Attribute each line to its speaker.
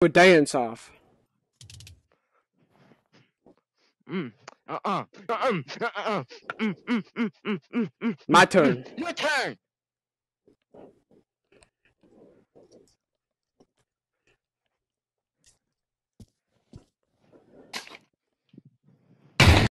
Speaker 1: a dance-off.
Speaker 2: My turn. Your turn.